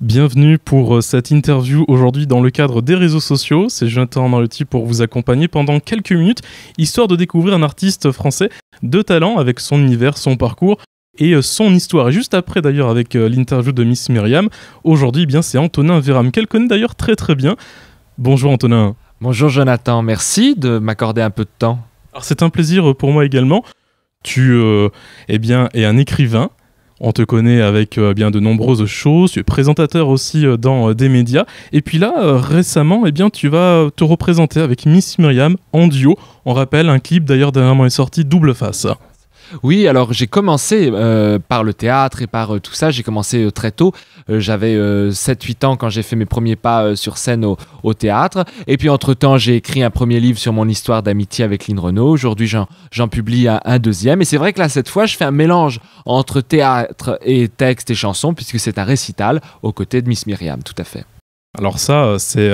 Bienvenue pour euh, cette interview aujourd'hui dans le cadre des réseaux sociaux. C'est Jonathan Mariotti pour vous accompagner pendant quelques minutes, histoire de découvrir un artiste français de talent avec son univers, son parcours et euh, son histoire. Et juste après d'ailleurs avec euh, l'interview de Miss Myriam, aujourd'hui eh bien c'est Antonin Véram qu'elle connaît d'ailleurs très très bien. Bonjour Antonin. Bonjour Jonathan, merci de m'accorder un peu de temps. Alors c'est un plaisir pour moi également. Tu eh bien, es un écrivain, on te connaît avec euh, bien de nombreuses choses. Tu es présentateur aussi euh, dans euh, des médias. Et puis là, récemment, eh bien, tu vas te représenter avec Miss Myriam en duo. On rappelle, un clip d'ailleurs dernièrement est sorti, Double Face. Oui, alors j'ai commencé euh, par le théâtre et par euh, tout ça. J'ai commencé euh, très tôt. J'avais 7-8 ans quand j'ai fait mes premiers pas sur scène au, théâtre. Et puis entre-temps, j'ai écrit un premier livre sur mon histoire d'amitié avec Lynn Renault. Aujourd'hui, j'en publie un, un, deuxième. Et c'est vrai que là, cette fois, je fais un mélange entre théâtre et texte et chanson, puisque c'est un récital aux côtés de Miss Myriam, tout à fait. Alors ça, c'est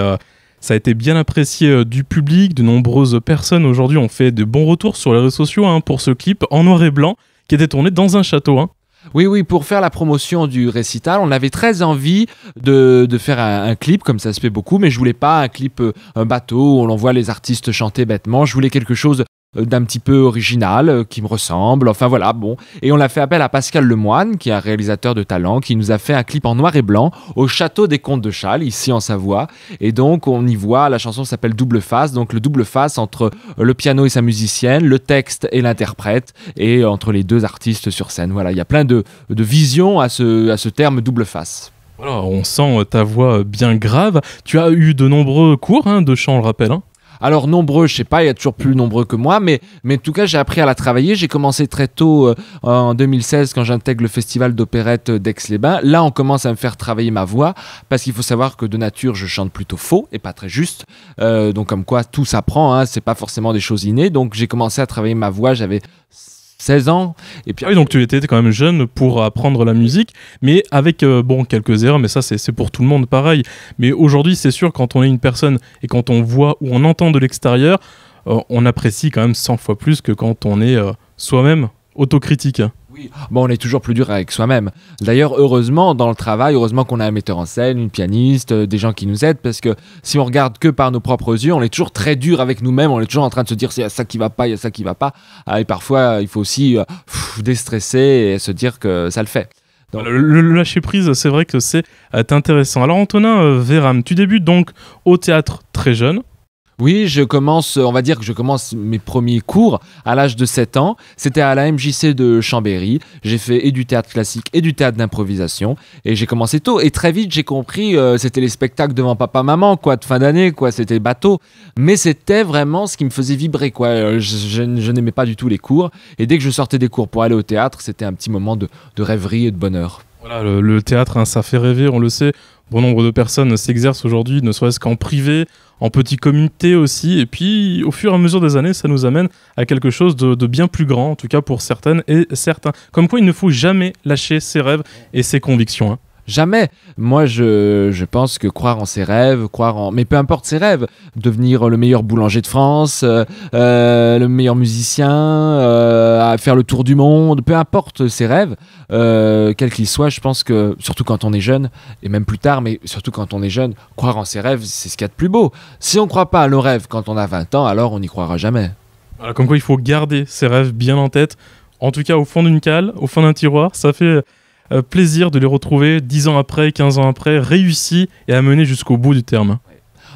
ça a été bien apprécié euh, du public. De nombreuses personnes aujourd'hui ont fait de bons retours sur les réseaux sociaux hein, pour ce clip en noir et blanc qui était tourné dans un château. Hein. Oui, oui, pour faire la promotion du récital, on avait très envie de, faire un, clip, comme ça se fait beaucoup, mais je voulais pas un clip, euh, un bateau où on voit les artistes chanter bêtement. Je voulais quelque chose euh, d'un petit peu original, euh, qui me ressemble. Enfin voilà, bon. Et on l'a fait appel à Pascal Lemoine, qui est un réalisateur de talent, qui nous a fait un clip en noir et blanc au château des Comtes de Châles, ici en Savoie. Et donc on y voit, la chanson s'appelle Double Face, donc le double face entre le piano et sa musicienne, le texte et l'interprète, et entre les deux artistes sur scène. Voilà, il y a plein de, de visions à ce, à ce terme double face. Voilà, on sent ta voix bien grave. Tu as eu de nombreux cours hein, de chant, on le rappelle. Hein. Alors nombreux, je sais pas, il y a toujours plus nombreux que moi, mais, mais en tout cas, j'ai appris à la travailler. J'ai commencé très tôt euh, en 2016 quand j'intègre le festival d'opérette d'Aix-les-Bains. Là, on commence à me faire travailler ma voix parce qu'il faut savoir que de nature, je chante plutôt faux et pas très juste. Euh, donc comme quoi, tout s'apprend, hein, c'est pas forcément des choses innées. Donc j'ai commencé à travailler ma voix, j'avais 16 ans. Et puis... Ah oui, donc tu étais quand même jeune pour apprendre la musique, mais avec, euh, bon, quelques erreurs, mais ça c'est pour tout le monde pareil. Mais aujourd'hui, c'est sûr, quand on est une personne et quand on voit ou on entend de l'extérieur, euh, on apprécie quand même 100 fois plus que quand on est euh, soi-même autocritique. Oui. on est toujours plus dur avec soi-même. D'ailleurs, heureusement, dans le travail, heureusement qu'on a un metteur en scène, une pianiste, euh, des gens qui nous aident, parce que si on regarde que par nos propres yeux, on est toujours très dur avec nous-mêmes, on est toujours en train de se dire c'est ça qui va pas, il y a ça qui va pas. Ah, et parfois, il faut aussi euh, déstresser et se dire que ça le fait. Donc... le, lâcher prise, c'est vrai que c'est intéressant. Alors, Antonin euh, Véram, tu débutes donc au théâtre très jeune. Oui, je commence, on va dire que je commence mes premiers cours à l'âge de 7 ans. C'était à la MJC de Chambéry. J'ai fait et du théâtre classique et du théâtre d'improvisation. Et j'ai commencé tôt. Et très vite, j'ai compris, euh, c'était les spectacles devant papa-maman, quoi, de fin d'année, quoi, c'était bateau. Mais c'était vraiment ce qui me faisait vibrer, quoi. Euh, je, n'aimais pas du tout les cours. Et dès que je sortais des cours pour aller au théâtre, c'était un petit moment de rêverie et de bonheur. Voilà, le, théâtre, hein, ça fait rêver, on le sait. Bon nombre de personnes s'exercent aujourd'hui, ne serait-ce qu'en privé, en petite communauté aussi. Et puis, au fur et à mesure des années, ça nous amène à quelque chose de, bien plus grand, en tout cas pour certaines et certains. Comme quoi, il ne faut jamais lâcher ses rêves et ses convictions. Hein. Jamais. Moi, je, pense que croire en ses rêves, croire en... Mais peu importe ses rêves, devenir euh, le meilleur boulanger de France, euh, euh, le meilleur musicien, faire le tour du monde, peu importe ses rêves, quels qu'ils soient, je pense que, surtout quand on est jeune, et même plus tard, mais surtout quand on est jeune, croire en ses rêves, c'est ce qu'il y a de plus beau. Si on ne croit pas à nos rêves quand on a 20 ans, alors on n'y croira jamais. comme quoi, il faut garder ses rêves bien en tête. En tout cas, au fond d'une cale, au fond d'un tiroir, ça fait... Euh, plaisir de les retrouver 10 ans après, 15 ans après, réussis et amenés jusqu'au bout du terme. Hein.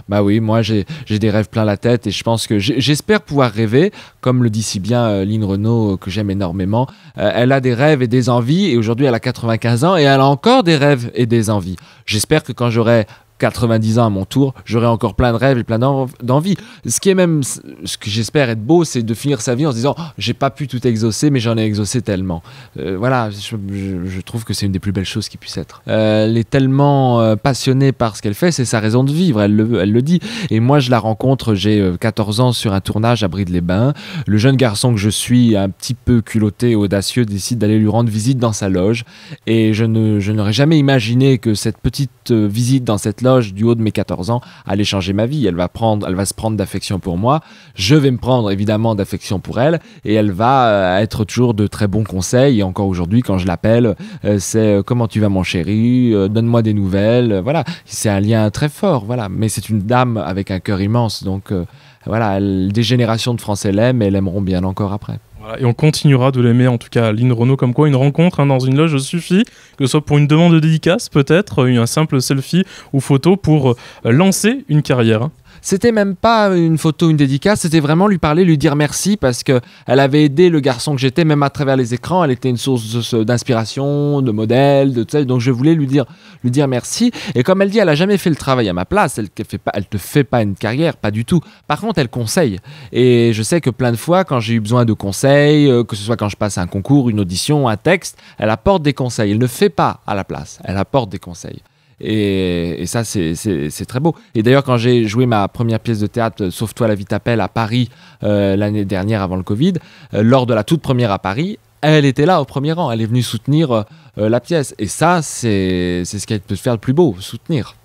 Bah oui, moi j'ai des rêves plein la tête et je pense que j'espère pouvoir rêver, comme le dit si bien euh, Lynn Renault, euh, que j'aime énormément. elle a des rêves et des envies et aujourd'hui elle a 95 ans et elle a encore des rêves et des envies. J'espère que quand j'aurai 90 ans à mon tour, j'aurai encore plein de rêves et plein d'envie. Ce qui est même, ce que j'espère être beau, c'est de finir sa vie en se disant, oh, j'ai pas pu tout exaucer, mais j'en ai exaucé tellement. Euh, voilà, je, trouve que c'est une des plus belles choses qui puisse être. Euh, elle est tellement euh, passionnée par ce qu'elle fait, c'est sa raison de vivre, elle le, elle le dit. Et moi, je la rencontre, j'ai 14 ans sur un tournage à Bride-les-Bains. Le jeune garçon que je suis, un petit peu culotté, audacieux, décide d'aller lui rendre visite dans sa loge. Et je n'aurais je jamais imaginé que cette petite visite dans cette loge du haut de mes 14 ans allait changer ma vie. Elle va prendre, elle va se prendre d'affection pour moi. Je vais me prendre évidemment d'affection pour elle et elle va euh, être toujours de très bons conseils. Et encore aujourd'hui, quand je l'appelle, euh, c'est euh, comment tu vas, mon chéri Donne-moi des nouvelles. Voilà, c'est un lien très fort. Voilà, mais c'est une dame avec un cœur immense, donc. voilà, des générations de Français l'aiment et l'aimeront bien encore après et on continuera de l'aimer, en tout cas, Lynn Renault, comme quoi une rencontre hein, dans une loge suffit, que ce soit pour une demande de dédicace, peut-être, un simple selfie ou photo pour euh, lancer une carrière. Hein. C'était même pas une photo, une dédicace, c'était vraiment lui parler, lui dire merci parce qu'elle avait aidé le garçon que j'étais, même à travers les écrans. Elle était une source d'inspiration, de modèle, de tout ça. Donc je voulais lui dire, lui dire merci. Et comme elle dit, elle a jamais fait le travail à ma place. Elle ne te fait pas une carrière, pas du tout. Par contre, elle conseille. Et je sais que plein de fois, quand j'ai eu besoin de conseils, euh, que ce soit quand je passe un concours, une audition, un texte, elle apporte des conseils. Elle ne fait pas à la place. Elle apporte des conseils. Et, ça, c'est très beau. Et d'ailleurs, quand j'ai joué ma première pièce de théâtre, euh, Sauve-toi la vie t'appelle, à Paris euh, l'année dernière avant le Covid, euh, lors de la toute première à Paris, elle était là au premier rang. Elle est venue soutenir la pièce. Et ça, c'est ce qu'elle peut faire le plus beau, soutenir.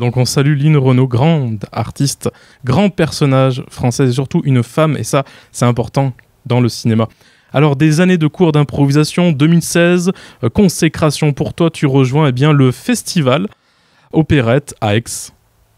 donc on salue Lynn Renault, grande artiste, grand personnage français et surtout une femme. Et ça, c'est important dans le cinéma. Alors des années de cours d'improvisation, 2016, consécration pour toi, tu rejoins eh bien, le festival Opérette à Aix,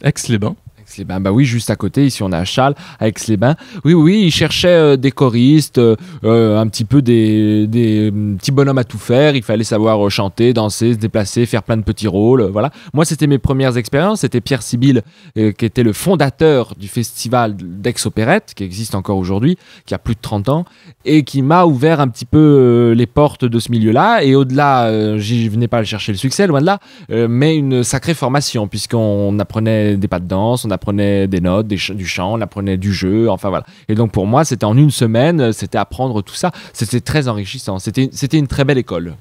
Aix-les-Bains les bains Bah oui, juste à côté, ici on a à Châles, à Aix-les-Bains. Oui, oui, il cherchait euh, des choristes, euh, euh, un petit peu des, mm, petits bonhommes à tout faire. Il fallait savoir chanter, danser, se déplacer, faire plein de petits rôles. voilà. Moi, c'était mes premières expériences. C'était Pierre Sibyl, qui était le fondateur du festival d'ex opérette qui existe encore aujourd'hui, qui a plus de 30 ans, et qui m'a ouvert un petit peu les portes de ce milieu-là. Et au-delà, j'y venais pas chercher le succès, loin de là, mais une sacrée formation, puisqu'on apprenait des pas de danse, on apprenait apprenait des notes, du chant, on apprenait du jeu, enfin voilà. Et donc pour moi, c'était en une semaine, euh, c'était apprendre tout ça. C'était très enrichissant. C'était une très belle école.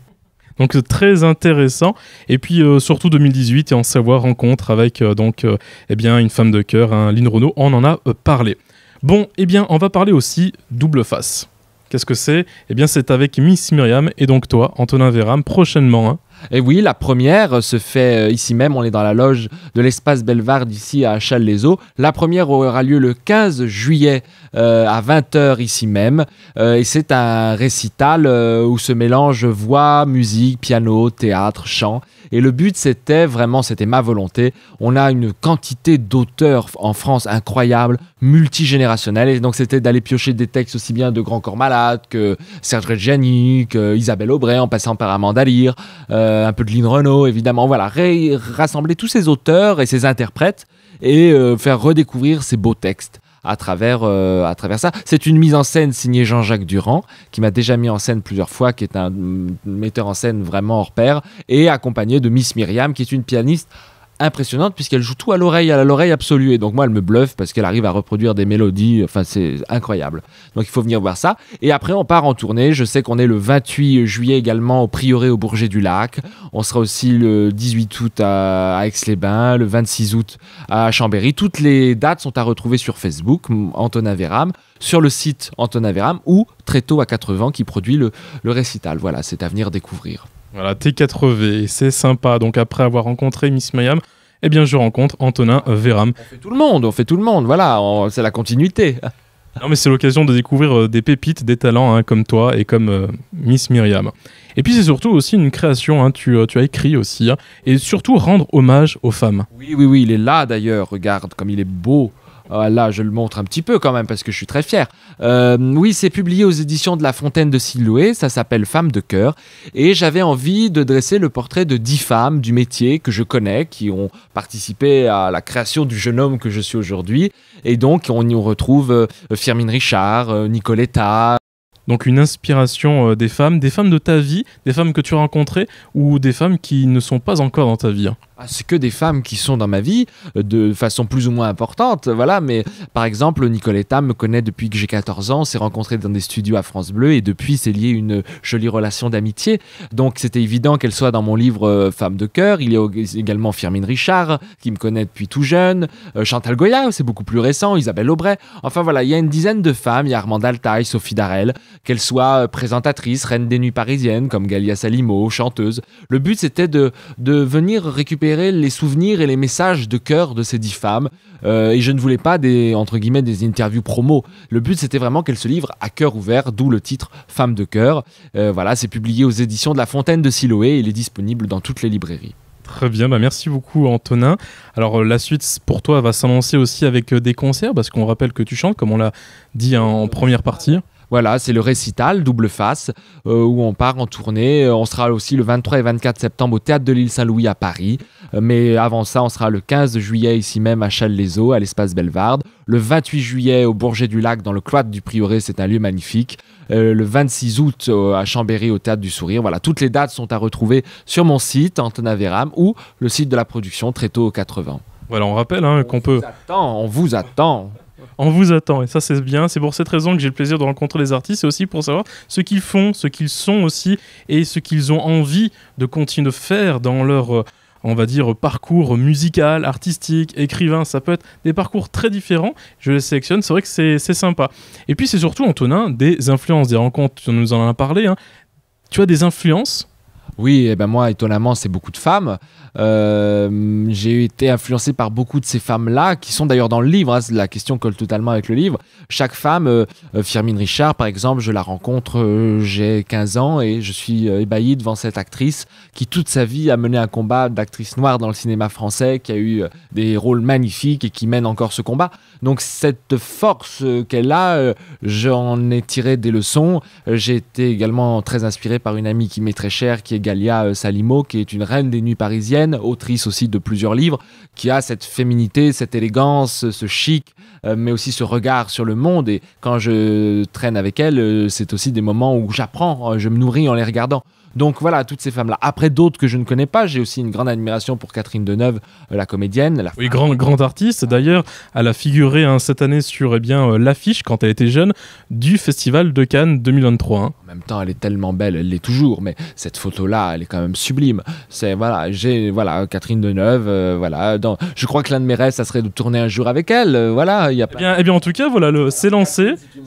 Donc très intéressant. Et puis euh, surtout 2018 et en savoir rencontre avec euh, donc eh bien une femme de cœur, hein, Lynn Renault, on en a parlé. Bon, eh bien on va parler aussi double face. Qu'est-ce que c'est Eh bien, c'est avec Miss Myriam et donc toi, Antonin Véram, prochainement. Hein. Eh oui, la première se fait euh, ici même, on est dans la loge de l'espace Belvard ici à châles les eaux La première aura lieu le 15 juillet euh, à 20h ici même. Euh, et c'est un récital où se mélangent voix, musique, piano, théâtre, chant. Et le but, c'était vraiment, c'était ma volonté. On a une quantité d'auteurs en France incroyable, multigénérationnelle. Et donc, c'était d'aller piocher des textes aussi bien de Grand Corps Malade que Serge Reggiani, que Isabelle Aubray, en passant par Amanda euh, un peu de Lynn Renault, évidemment. Voilà, rassembler tous ces auteurs et ces interprètes et euh, faire redécouvrir ces beaux textes à travers, euh, à travers ça. C'est une mise en scène signée Jean-Jacques Durand, qui m'a déjà mis en scène plusieurs fois, qui est un metteur en scène vraiment hors pair, et accompagné de Miss Myriam, qui est une pianiste impressionnante puisqu'elle joue tout à l'oreille, à l'oreille absolue. Et donc moi, elle me bluffe parce qu'elle arrive à reproduire des mélodies. Enfin, c'est incroyable. Donc il faut venir voir ça. Et après, on part en tournée. Je sais qu'on est le 28 juillet également au Prieuré au Bourget du Lac. On sera aussi le 18 août à Aix-les-Bains, le 26 août à Chambéry. Toutes les dates sont à retrouver sur Facebook, Antonin Véram, sur le site Antonin Véram ou tôt à 80 qui produit le, le récital. Voilà, c'est à venir découvrir. Voilà, T4V, c'est sympa. Donc après avoir rencontré Miss Mayam, eh bien je rencontre Antonin Véram. On fait tout le monde, on fait tout le monde, voilà, c'est la continuité. non mais c'est l'occasion de découvrir euh, des pépites, des talents hein, comme toi et comme euh, Miss Myriam. Et puis c'est surtout aussi une création, hein. euh, tu, as écrit aussi, hein. et surtout rendre hommage aux femmes. Oui, oui, oui, il est là d'ailleurs, regarde comme il est beau. Ah, là, je le montre un petit peu quand même parce que je suis très fier. Euh, oui, c'est publié aux éditions de La Fontaine de Siloué, ça s'appelle Femmes de cœur. Et j'avais envie de dresser le portrait de dix femmes du métier que je connais, qui ont participé à la création du jeune homme que je suis aujourd'hui. Et donc, on y retrouve euh, Firmin Richard, euh, Nicoletta, donc une inspiration des femmes, des femmes de ta vie, des femmes que tu as rencontrées ou des femmes qui ne sont pas encore dans ta vie. Hein ce c'est que des femmes qui sont dans ma vie euh, de façon plus ou moins importante. Voilà, mais par exemple, Nicoletta me connaît depuis que j'ai 14 ans, s'est rencontrée dans des studios à France Bleu et depuis c'est lié une jolie relation d'amitié. Donc c'était évident qu'elle soit dans mon livre euh, Femme de cœur. Il y a également Firmin Richard qui me connaît depuis tout jeune, euh, Chantal Goya, c'est beaucoup plus récent, Isabelle Aubray. Enfin voilà, il y a une dizaine de femmes, il y a Armand Altaï, Sophie Darel, qu'elles soient présentatrice, reine des nuits parisiennes comme Galia Salimo, chanteuse. Le but c'était de, de venir récupérer les souvenirs et les messages de cœur de ces dix femmes. Euh, et je ne voulais pas des, entre guillemets, des interviews promo. Le but, c'était vraiment qu'elles se livrent à cœur ouvert, d'où le titre Femmes de cœur. Euh, voilà, c'est publié aux éditions de La Fontaine de Siloé et il est disponible dans toutes les librairies. Très bien, bah merci beaucoup Antonin. Alors euh, la suite pour toi va s'annoncer aussi avec des concerts, parce qu'on rappelle que tu chantes, comme on l'a dit en première partie. Voilà, c'est le récital double face euh, où on part en tournée. Euh, on sera aussi le 23 et 24 septembre au théâtre de l'île Saint-Louis à Paris. Euh, mais avant ça, on sera le 15 juillet ici même à Châles-les-Eaux, à l'espace Belvarde. Le 28 juillet au Bourget du Lac, dans le cloître du Prieuré, c'est un lieu magnifique. le 26 août à Chambéry au théâtre du Sourire. Voilà, toutes les dates sont à retrouver sur mon site Antonin ou le site de la production tôt aux 80. Voilà, on rappelle hein, qu'on peut. on vous attend. On vous attend et ça c'est bien. C'est pour cette raison que j'ai le plaisir de rencontrer les artistes et aussi pour savoir ce qu'ils font, ce qu'ils sont aussi et ce qu'ils ont envie de continuer de faire dans leur euh, on va dire parcours musical, artistique, écrivain, ça peut être des parcours très différents. Je les sélectionne, c'est vrai que c'est sympa. Et puis c'est surtout, Antonin, des influences, des rencontres, tu nous en as parlé. Hein. Tu as des influences oui, et eh ben moi, étonnamment, c'est beaucoup de femmes. Euh, j'ai été influencé par beaucoup de ces femmes-là, qui sont d'ailleurs dans le livre. Hein, la question colle totalement avec le livre. Chaque femme, euh, euh, Firmin Richard, par exemple, je la rencontre, j'ai 15 ans, et je suis ébahi devant cette actrice qui, toute sa vie, a mené un combat d'actrice noire dans le cinéma français, qui a eu des rôles magnifiques et qui mène encore ce combat. Donc cette force qu'elle a, euh, j'en ai tiré des leçons. J'ai été également très inspiré par une amie qui m'est très chère, qui est Galia euh, Salimo, qui est une reine des nuits parisiennes, autrice aussi de plusieurs livres, qui a cette féminité, cette élégance, ce chic, euh, mais aussi ce regard sur le monde. Et quand je traîne avec elle, c'est aussi des moments où j'apprends, je me nourris en les regardant. Donc voilà, toutes ces femmes-là. Après d'autres que je ne connais pas, j'ai aussi une grande admiration pour Catherine Deneuve, euh, la comédienne. La oui, grande grand artiste. D'ailleurs, elle a figuré hein, cette année sur eh bien euh, l'affiche quand elle était jeune du Festival de Cannes 2023. Hein. En même temps, elle est tellement belle, elle l'est toujours, mais cette photo-là, elle est quand même sublime. C'est voilà, j'ai voilà Catherine Deneuve, euh, voilà. Dans, je crois que l'un de mes rêves, ça serait de tourner un jour avec elle. voilà, il y a. Eh, eh bien, en tout cas, voilà, le, c'est lancé. Si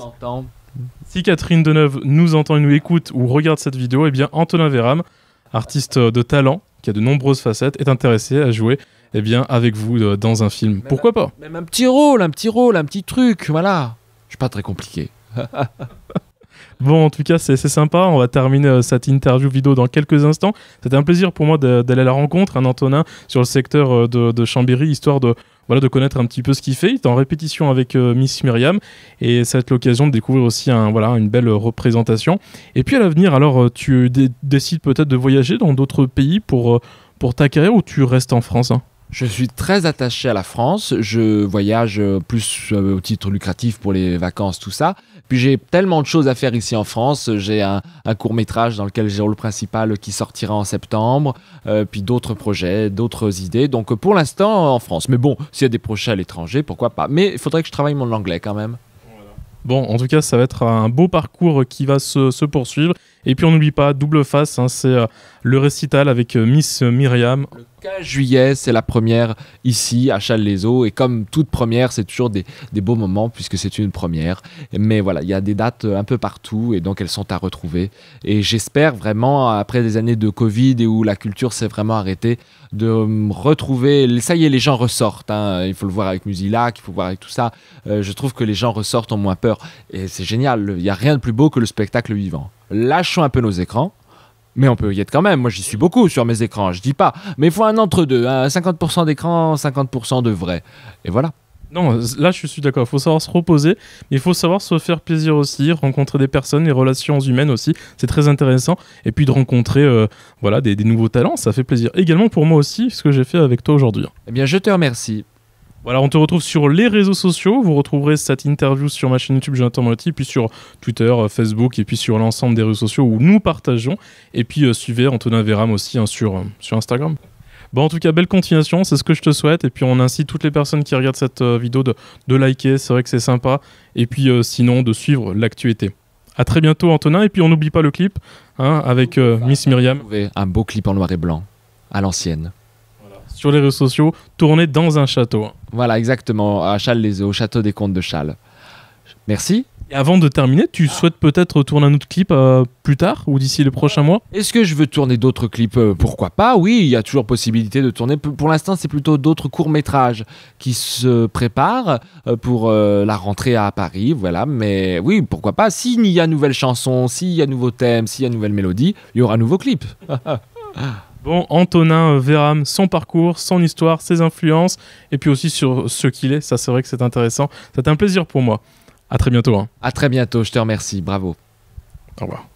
si Catherine Deneuve nous entend et nous écoute ou regarde cette vidéo, eh bien Antonin Véram, artiste euh, de talent qui a de nombreuses facettes, est intéressé à jouer eh bien, avec vous euh, dans un film. Pourquoi pas Même un petit rôle, un petit rôle, un petit truc, voilà. Je suis pas très compliqué. Bon, en tout cas, c'est sympa. On va terminer euh, cette interview vidéo dans quelques instants. C'était un plaisir pour moi d'aller à la rencontre, un hein, Antonin, sur le secteur de, Chambéry, histoire de voilà, de connaître un petit peu ce qu'il fait. Il est en répétition avec euh, Miss Myriam et ça va être l'occasion de découvrir aussi un, voilà, une belle représentation. Et puis à l'avenir, alors euh, tu décides peut-être de voyager dans d'autres pays pour, euh, pour ta carrière ou tu restes en France hein je suis très attaché à la France. Je voyage euh, plus euh, au titre lucratif pour les vacances, tout ça. Puis j'ai tellement de choses à faire ici en France. J'ai un, court métrage dans lequel j'ai le rôle principal qui sortira en septembre. Euh, puis d'autres projets, d'autres idées. Donc pour l'instant en France. Mais bon, s'il y a des projets à l'étranger, pourquoi pas. Mais il faudrait que je travaille mon anglais quand même. Bon, en tout cas, ça va être un beau parcours qui va se, poursuivre. Et puis on n'oublie pas, double face, hein, c'est euh, le récital avec euh, Miss Myriam. Le 15 juillet, c'est la première ici à châles les eaux Et comme toute première, c'est toujours des, beaux moments puisque c'est une première. Mais voilà, il y a des dates euh, un peu partout et donc elles sont à retrouver. Et j'espère vraiment, après des années de Covid et où la culture s'est vraiment arrêtée, de euh, retrouver. Ça y est, les gens ressortent. Hein. Il faut le voir avec Musilac, il faut voir avec tout ça. Euh, je trouve que les gens ressortent, ont moins peur. Et c'est génial. Il n'y a rien de plus beau que le spectacle vivant. Lâchons un peu nos écrans. Mais on peut y être quand même. Moi, j'y suis beaucoup sur mes écrans, je dis pas. Mais il faut un entre-deux, 50% hein. d'écran, 50% de vrai. Et voilà. Non, là je suis d'accord, il faut savoir se reposer, mais il faut savoir se faire plaisir aussi, rencontrer des personnes, les relations humaines aussi, c'est très intéressant, et puis de rencontrer euh, voilà, des, nouveaux talents, ça fait plaisir. Également pour moi aussi, ce que j'ai fait avec toi aujourd'hui. Eh bien je te remercie. Voilà, on te retrouve sur les réseaux sociaux. Vous retrouverez cette interview sur ma chaîne YouTube Jonathan Molotti, puis sur Twitter, euh, Facebook, et puis sur l'ensemble des réseaux sociaux où nous partageons. Et puis euh, suivez Antonin Véram aussi hein, sur, sur Instagram. Bon, bah, en tout cas, belle continuation, c'est ce que je te souhaite. Et puis, on incite toutes les personnes qui regardent cette euh, vidéo de, de liker, c'est vrai que c'est sympa. Et puis, euh, sinon, de suivre l'actualité. À très bientôt, Antonin. Et puis, on n'oublie pas le clip hein, avec euh, Miss Myriam. Un beau clip en noir et blanc, à l'ancienne sur les réseaux sociaux, tourné dans un château. Voilà, exactement, à Châles-les-Eaux, château des Comtes de Châles. Merci avant de terminer, tu souhaites peut-être tourner un autre clip euh, plus tard ou d'ici le prochain mois Est-ce que je veux tourner d'autres clips euh, Pourquoi pas Oui, il y a toujours possibilité de tourner. Pour l'instant, c'est plutôt d'autres courts-métrages qui se préparent euh, pour la rentrée à Paris. Voilà, mais oui, pourquoi pas S'il y a nouvelles chansons, s'il y a nouveaux thèmes, s'il y a nouvelles mélodies, il y aura un nouveau clip. Bon, Antonin Véram, son parcours, son histoire, ses influences, et puis aussi sur ce qu'il est, ça c'est vrai que c'est intéressant. c'est un plaisir pour moi. À très bientôt. Hein. À très bientôt, je te remercie. Bravo. Au revoir.